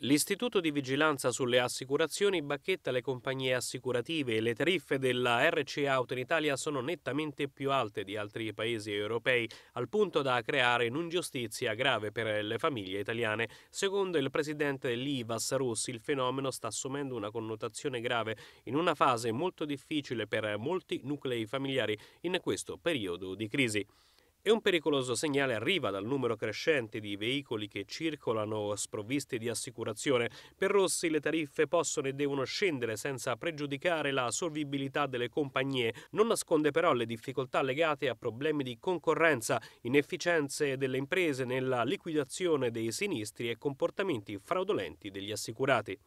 L'Istituto di Vigilanza sulle Assicurazioni bacchetta le compagnie assicurative e le tariffe della RC Auto in Italia sono nettamente più alte di altri paesi europei, al punto da creare un'ingiustizia grave per le famiglie italiane. Secondo il presidente dell'IVAS Russi, il fenomeno sta assumendo una connotazione grave in una fase molto difficile per molti nuclei familiari in questo periodo di crisi. E un pericoloso segnale arriva dal numero crescente di veicoli che circolano sprovvisti di assicurazione. Per Rossi le tariffe possono e devono scendere senza pregiudicare la solvibilità delle compagnie. Non nasconde però le difficoltà legate a problemi di concorrenza, inefficienze delle imprese nella liquidazione dei sinistri e comportamenti fraudolenti degli assicurati.